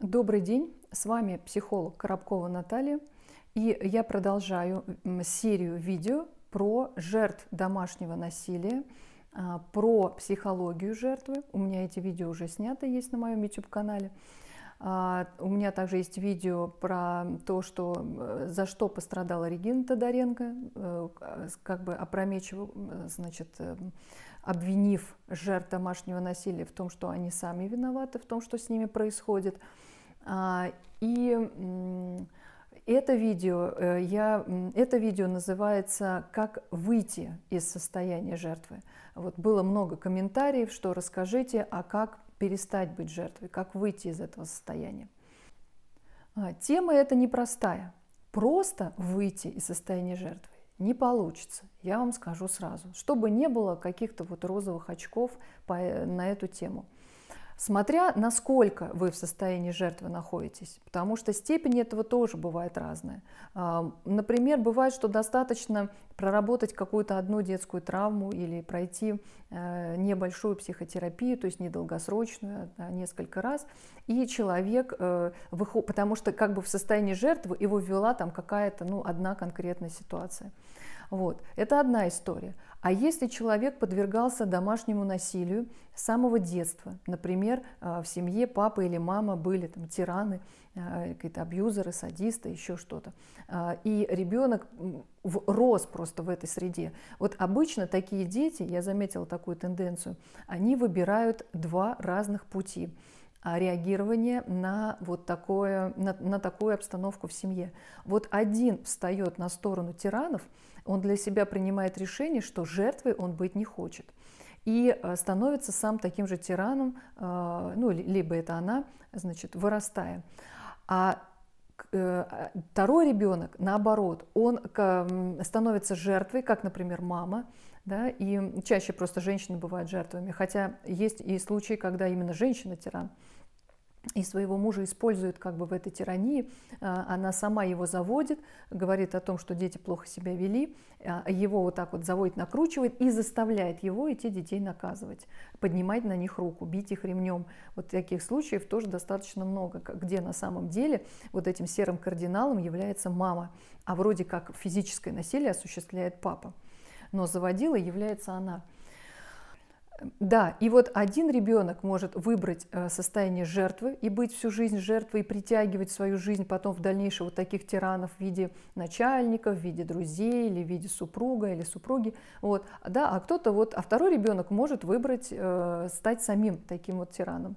Добрый день, с вами психолог Коробкова Наталья, и я продолжаю серию видео про жертв домашнего насилия, а, про психологию жертвы. У меня эти видео уже сняты, есть на моем YouTube-канале. А, у меня также есть видео про то, что, за что пострадала Регина Тодоренко, э, а, как бы опрометчиво, значит, э, обвинив жертв домашнего насилия в том, что они сами виноваты, в том, что с ними происходит. А, и это видео, э, я, это видео называется «Как выйти из состояния жертвы». Вот было много комментариев, что расскажите, а как перестать быть жертвой, как выйти из этого состояния. А, тема эта непростая. Просто выйти из состояния жертвы не получится, я вам скажу сразу, чтобы не было каких-то вот розовых очков по, э, на эту тему смотря насколько вы в состоянии жертвы находитесь, потому что степени этого тоже бывает разная. Например, бывает, что достаточно проработать какую-то одну детскую травму или пройти э, небольшую психотерапию, то есть недолгосрочную, да, несколько раз, и человек, э, потому что как бы в состоянии жертвы его ввела там какая-то ну, одна конкретная ситуация. Вот. Это одна история. А если человек подвергался домашнему насилию с самого детства, например, э, в семье папа или мама были там, тираны, э, какие-то абьюзеры, садисты, еще что-то, э, и ребенок рос просто в этой среде. Вот обычно такие дети, я заметила такую тенденцию, они выбирают два разных пути а реагирование на вот такое, на, на такую обстановку в семье. Вот один встает на сторону тиранов, он для себя принимает решение, что жертвой он быть не хочет. И э, становится сам таким же тираном, э, ну, либо это она, значит, вырастая. А, э, а второй ребенок, наоборот, он становится жертвой, как, например, мама, да, и чаще просто женщины бывают жертвами, хотя есть и случаи, когда именно женщина тиран и своего мужа использует как бы в этой тирании. А, она сама его заводит, говорит о том, что дети плохо себя вели, а, его вот так вот заводит, накручивает и заставляет его эти детей наказывать, поднимать на них руку, бить их ремнем. Вот таких случаев тоже достаточно много, где на самом деле вот этим серым кардиналом является мама, а вроде как физическое насилие осуществляет папа. Но заводила является она. Да, и вот один ребенок может выбрать э, состояние жертвы и быть всю жизнь жертвой, и притягивать свою жизнь потом в дальнейшем вот таких тиранов в виде начальников, в виде друзей или в виде супруга или супруги. Вот, да, а кто-то вот, а второй ребенок может выбрать э, стать самим таким вот тираном.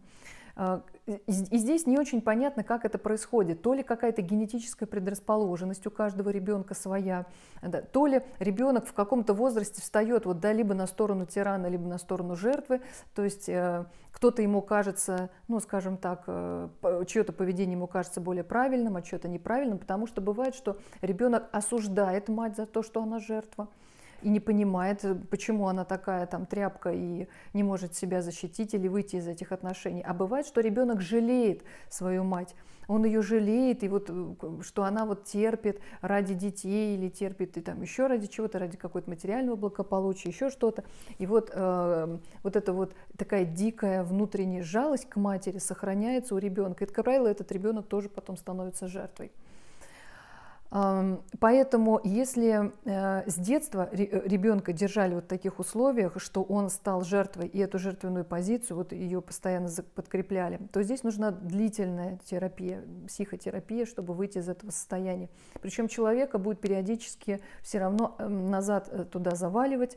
А, и здесь не очень понятно, как это происходит. То ли какая-то генетическая предрасположенность у каждого ребенка своя, да, то ли ребенок в каком-то возрасте встает вот, да, либо на сторону тирана, либо на сторону жертвы. То есть э, кто-то ему кажется, ну, скажем так, э, чье-то поведение ему кажется более правильным, а чье-то неправильным, потому что бывает, что ребенок осуждает мать за то, что она жертва и не понимает, э, почему она такая там тряпка и не может себя защитить или выйти из этих отношений. А бывает, что ребенок жалеет свою мать, он ее жалеет, и вот э, что она вот терпит ради детей или терпит и там еще ради чего-то, ради какого-то материального благополучия, еще что-то. И вот, э, вот эта вот такая дикая внутренняя жалость к матери сохраняется у ребенка. И, как правило, этот ребенок тоже потом становится жертвой. Поэтому если э, с детства э, ребенка держали вот в таких условиях, что он стал жертвой, и эту жертвенную позицию, вот ее постоянно подкрепляли, то здесь нужна длительная терапия, психотерапия, чтобы выйти из этого состояния. Причем человека будет периодически все равно эм, назад э, туда заваливать,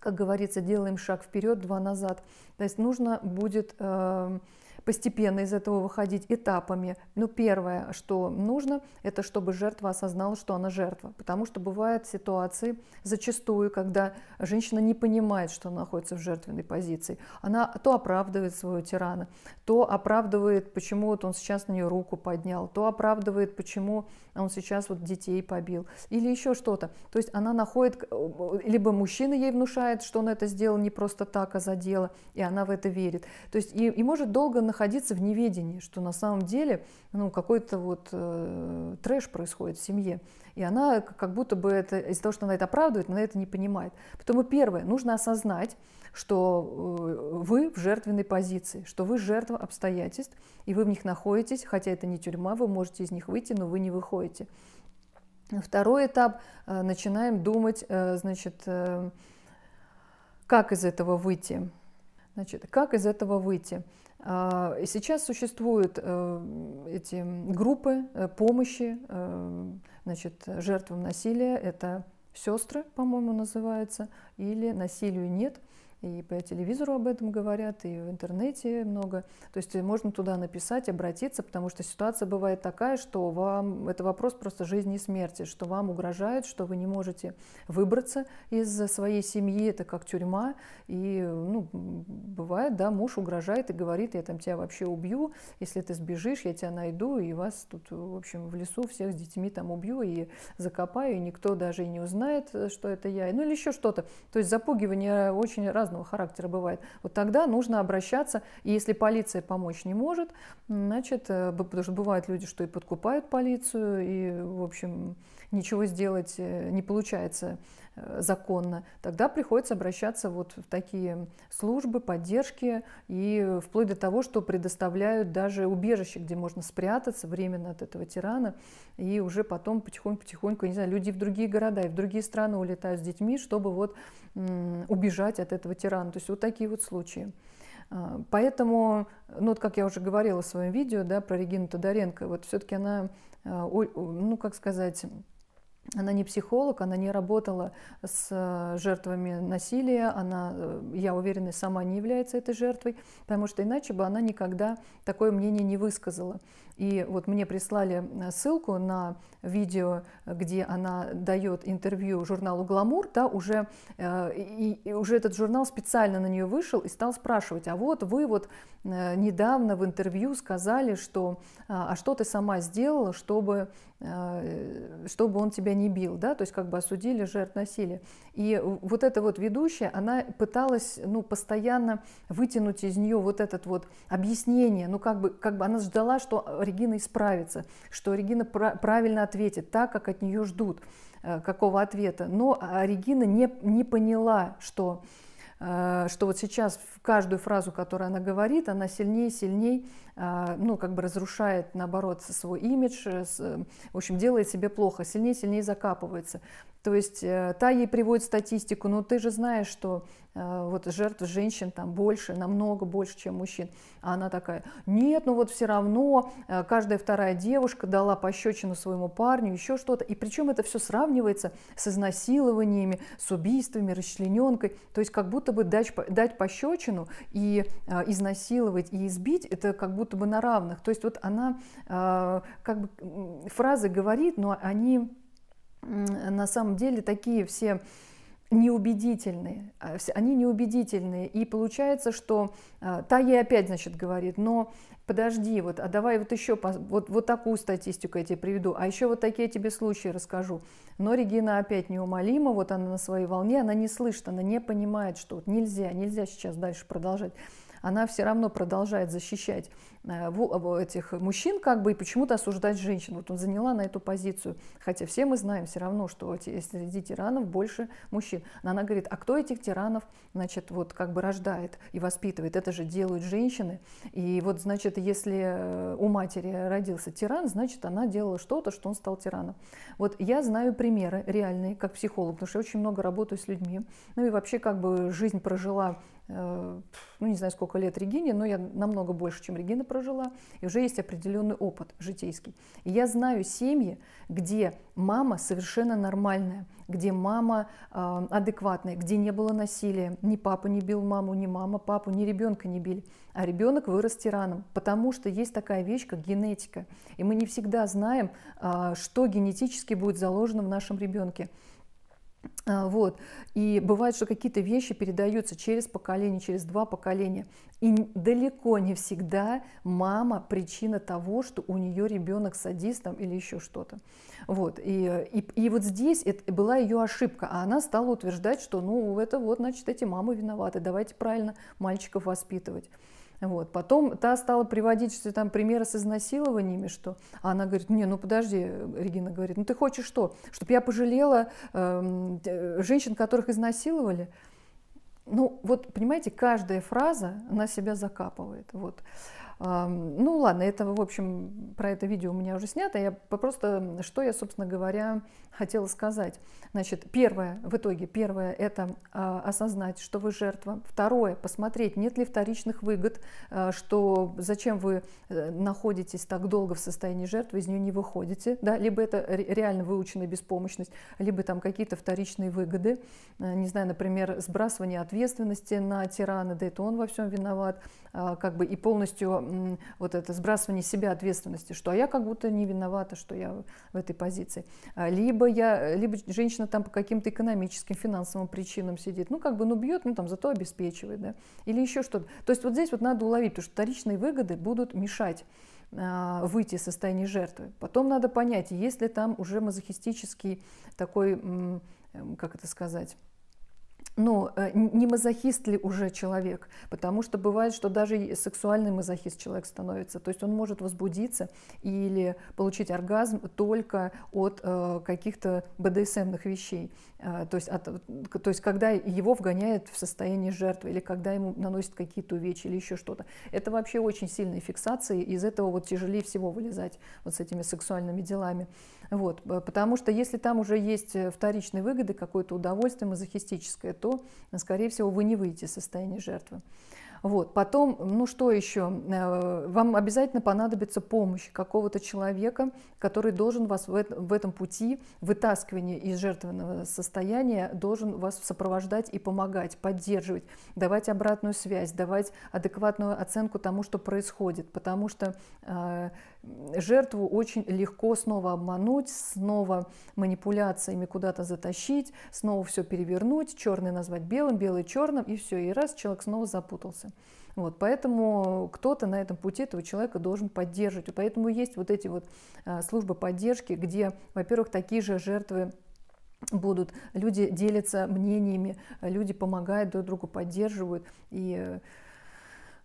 как говорится, делаем шаг вперед, два назад. То есть нужно будет эм, постепенно из этого выходить этапами. Но первое, что нужно, это чтобы жертва осознала, что она жертва. Потому что бывают ситуации зачастую, когда женщина не понимает, что она находится в жертвенной позиции. Она то оправдывает своего тирана, то оправдывает, почему вот он сейчас на нее руку поднял, то оправдывает, почему он сейчас вот детей побил, или еще что-то. То есть она находит, э, э, либо мужчина ей внушает, что он это сделал не просто так, а за дело, и она в это верит. То есть и, и может долго находиться находиться в неведении, что на самом деле ну, какой-то вот э, трэш происходит в семье. И она как будто бы это, из-за того, что она это оправдывает, она это не понимает. Поэтому первое, нужно осознать, что э, вы в жертвенной позиции, что вы жертва обстоятельств, и вы в них находитесь, хотя это не тюрьма, вы можете из них выйти, но вы не выходите. Второй этап, э, начинаем думать, э, значит, как из этого выйти. Значит, как из этого выйти? А, сейчас существуют эм, эти группы э, помощи эм, значит, жертвам насилия. Это сестры, по-моему, называются, или насилию нет и по телевизору об этом говорят, и в интернете много. То есть можно туда написать, обратиться, потому что ситуация бывает такая, что вам это вопрос просто жизни и смерти, что вам угрожают что вы не можете выбраться из своей семьи, это как тюрьма, и ну, бывает, да, муж угрожает и говорит, я там тебя вообще убью, если ты сбежишь, я тебя найду, и вас тут, в общем, в лесу всех с детьми там убью и закопаю, и никто даже и не узнает, что это я, ну или еще что-то. То есть запугивание очень раз разного характера бывает, вот тогда нужно обращаться, и если полиция помочь не может, значит, э, потому что бывают люди, что и подкупают полицию, и, в общем, ничего сделать э, не получается э, законно, тогда приходится обращаться вот в такие службы поддержки и вплоть до того, что предоставляют даже убежище, где можно спрятаться временно от этого тирана, и уже потом потихоньку-потихоньку, не знаю, люди в другие города и в другие страны улетают с детьми, чтобы вот убежать от этого тирана. То есть вот такие вот случаи. А, поэтому, ну вот как я уже говорила в своем видео да, про Регину Тодоренко, вот все-таки она, а, ну как сказать, она не психолог, она не работала с э, жертвами насилия, она, э, я уверена, сама не является этой жертвой, потому что иначе бы она никогда такое мнение не высказала. И вот мне прислали э, ссылку на видео, где она дает интервью журналу «Гламур», да, уже, и, и уже этот журнал специально на нее вышел и стал спрашивать, а вот вы вот недавно в интервью сказали, что «а что ты сама сделала, чтобы Э, чтобы он тебя не бил, да, то есть как бы осудили жертв насилия. И вот эта вот ведущая, она пыталась, ну, постоянно вытянуть из нее вот этот вот объяснение, ну, как бы, как бы она ждала, что Регина исправится, что Регина правильно ответит так, как от нее ждут, э, какого ответа. Но а, Регина не, не поняла, что Э, что вот сейчас каждую фразу, которую она говорит, она сильнее и сильнее, э, ну, как бы разрушает, наоборот, свой имидж, э, в общем, делает себе плохо, сильнее и сильнее закапывается. То есть э, та ей приводит статистику, но «Ну, ты же знаешь, что э, вот жертв женщин там больше, намного больше, чем мужчин. А она такая, нет, ну вот все равно э, каждая вторая девушка дала пощечину своему парню, еще что-то. И причем это все сравнивается с изнасилованиями, с убийствами, расчлененкой. То есть как будто бы дать, дать пощечину и э, изнасиловать, и избить, это как будто бы на равных. То есть вот она э, как бы фразы говорит, но они на самом деле такие все неубедительные, а, они неубедительные, и получается, что а, та ей опять, значит, говорит, но подожди, вот, а давай вот еще, вот, вот такую статистику я тебе приведу, а еще вот такие тебе случаи расскажу. Но Регина опять неумолима, вот она на своей волне, она не слышит, она не понимает, что вот нельзя, нельзя сейчас дальше продолжать она все равно продолжает защищать э, этих мужчин как бы и почему-то осуждать женщин. Вот он заняла на эту позицию. Хотя все мы знаем все равно, что среди тиранов больше мужчин. Но она говорит, а кто этих тиранов, значит, вот как бы рождает и воспитывает? Это же делают женщины. И вот, значит, если э, у матери родился тиран, значит, она делала что-то, что он стал тираном. Вот я знаю примеры реальные, как психолог, потому что я очень много работаю с людьми. Ну и вообще как бы жизнь прожила Э, ну не знаю, сколько лет Регине, но я намного больше, чем Регина прожила, и уже есть определенный опыт житейский. И я знаю семьи, где мама совершенно нормальная, где мама э, адекватная, где не было насилия, ни папа не бил маму, ни мама папу, ни ребенка не били, а ребенок вырос тираном, потому что есть такая вещь, как генетика, и мы не всегда знаем, э, что генетически будет заложено в нашем ребенке. А, вот. И бывает, что какие-то вещи передаются через поколение, через два поколения. И далеко не всегда мама причина того, что у нее ребенок садистом или еще что-то. Вот. И, и, и вот здесь это была ее ошибка, а она стала утверждать, что ну это вот, значит, эти мамы виноваты, давайте правильно мальчиков воспитывать. Вот. Потом та стала приводить что там примеры с изнасилованиями, что а она говорит, не, ну подожди, Регина говорит, ну ты хочешь что? Чтобы я пожалела эм, э, женщин, которых изнасиловали? Ну вот, понимаете, каждая фраза, на себя закапывает. Вот. Ну ладно, это, в общем, про это видео у меня уже снято. Я просто, что я, собственно говоря, хотела сказать. Значит, первое, в итоге, первое – это а, осознать, что вы жертва. Второе – посмотреть, нет ли вторичных выгод, а, что зачем вы э, находитесь так долго в состоянии жертвы, из нее не выходите. Да? Либо это реально выученная беспомощность, либо там какие-то вторичные выгоды. Э, не знаю, например, сбрасывание ответственности на тирана, да это он во всем виноват, а, как бы и полностью вот это сбрасывание себя ответственности, что я как будто не виновата, что я в этой позиции. А, либо, я, либо женщина там по каким-то экономическим, финансовым причинам сидит, ну как бы, ну бьет, ну там зато обеспечивает, да, или еще что-то. То есть вот здесь вот надо уловить, потому что вторичные выгоды будут мешать а, выйти из состояния жертвы. Потом надо понять, есть ли там уже мазохистический такой, как это сказать, ну, э, не мазохист ли уже человек, потому что бывает, что даже сексуальный мазохист человек становится, то есть он может возбудиться или получить оргазм только от э, каких-то БДСМных вещей, э, то, есть от, то есть когда его вгоняет в состояние жертвы или когда ему наносят какие-то увечья или еще что-то. Это вообще очень сильные фиксации, из этого вот тяжелее всего вылезать вот с этими сексуальными делами. Вот, потому что если там уже есть вторичные выгоды, какое-то удовольствие мазохистическое, то то, скорее всего, вы не выйдете из состояния жертвы. Вот. Потом, ну что еще, э, вам обязательно понадобится помощь какого-то человека, который должен вас в, этом пути вытаскивания из жертвенного состояния, должен вас сопровождать и помогать, поддерживать, давать обратную связь, давать адекватную оценку тому, что происходит, потому что э, жертву очень легко снова обмануть, снова манипуляциями куда-то затащить, снова все перевернуть, черный назвать белым, белый черным, и все, и раз человек снова запутался становится. Вот, поэтому кто-то на этом пути этого человека должен поддерживать. Поэтому есть вот эти вот а, службы поддержки, где, во-первых, такие же жертвы будут, люди делятся мнениями, люди помогают друг другу, поддерживают и э,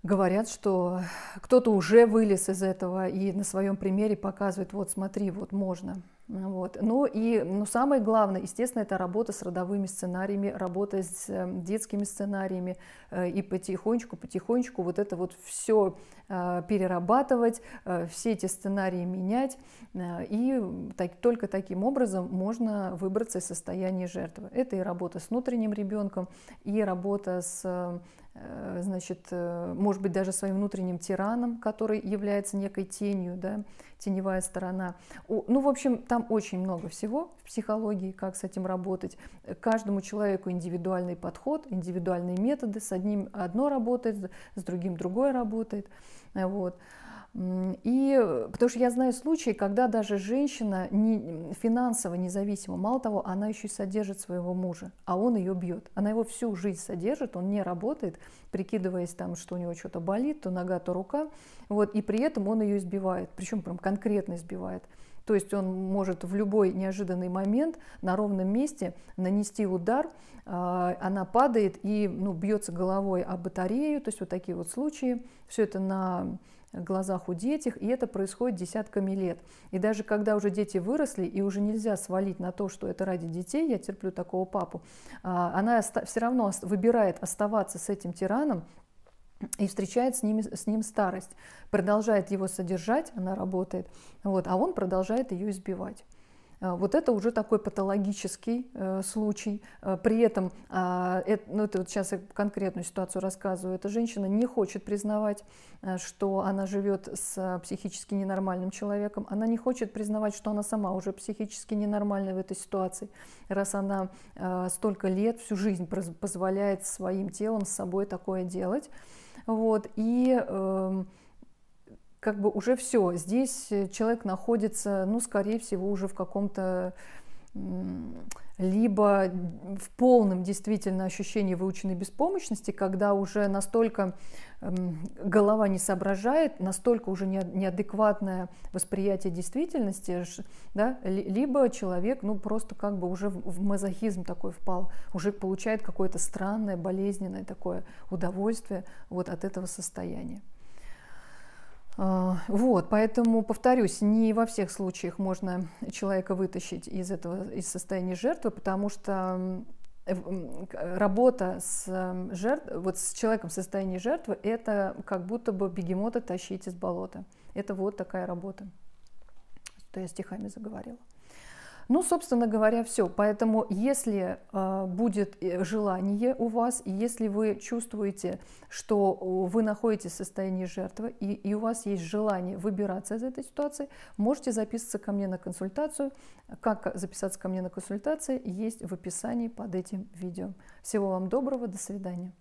говорят, что кто-то уже вылез из этого и на своем примере показывает, вот смотри, вот можно. Вот. Ну и ну, самое главное, естественно, это работа с родовыми сценариями, работа с эм, детскими сценариями э, и потихонечку, потихонечку вот это вот все э, перерабатывать, э, все эти сценарии менять. И так, только таким образом можно выбраться из состояния жертвы. Это и работа с внутренним ребенком, и работа с Э, значит, э, может быть, даже своим внутренним тираном, который является некой тенью, да, теневая сторона. Ну, в общем, там очень много всего в психологии, как с этим работать. Каждому человеку индивидуальный подход, индивидуальные методы. С одним одно работает, с другим другое работает. Вот. И э, потому что я знаю случаи, когда даже женщина не, финансово независима, мало того, она еще и содержит своего мужа, а он ее бьет. Она его всю жизнь содержит, он не работает, прикидываясь там, что у него что-то болит, то нога, то рука. Вот, и при этом он ее избивает, причем прям конкретно избивает. То есть он может в любой неожиданный момент на ровном месте нанести удар, а, она падает и ну, бьется головой о батарею, то есть вот такие вот случаи. Все это на глазах у детей, и это происходит десятками лет. И даже когда уже дети выросли, и уже нельзя свалить на то, что это ради детей, я терплю такого папу, а, она все равно выбирает оставаться с этим тираном, и встречает с, ними, с ним старость. Продолжает его содержать, она работает, вот, а он продолжает ее избивать. Э, вот это уже такой патологический э, случай. Э, при этом, а, ну, это вот сейчас я конкретную ситуацию рассказываю, эта женщина не хочет признавать, что она живет с психически ненормальным человеком, она не хочет признавать, что она сама уже психически ненормальна в этой ситуации, раз она столько лет, всю жизнь позволяет своим телом с собой такое делать. Вот, и эм, как бы уже все. Здесь э, человек находится, ну, скорее всего, уже в каком-то либо в полном действительно ощущении выученной беспомощности, когда уже настолько эм, голова не соображает, настолько уже неадекватное восприятие действительности, да, либо человек ну, просто как бы уже в мазохизм такой впал, уже получает какое-то странное, болезненное такое удовольствие вот от этого состояния. А, вот, поэтому, повторюсь, не во всех случаях можно человека вытащить из этого, из состояния жертвы, потому что э, работа с, жертв, вот с человеком в состоянии жертвы – это как будто бы бегемота тащить из болота. Это вот такая работа. То я стихами заговорила. Ну, собственно говоря, все. Поэтому, если э, будет э, желание у вас, и если вы чувствуете, что вы находитесь в состоянии жертвы, и, и у вас есть желание выбираться из этой ситуации, можете записаться ко мне на консультацию. Как записаться ко мне на консультацию, есть в описании под этим видео. Всего вам доброго, до свидания.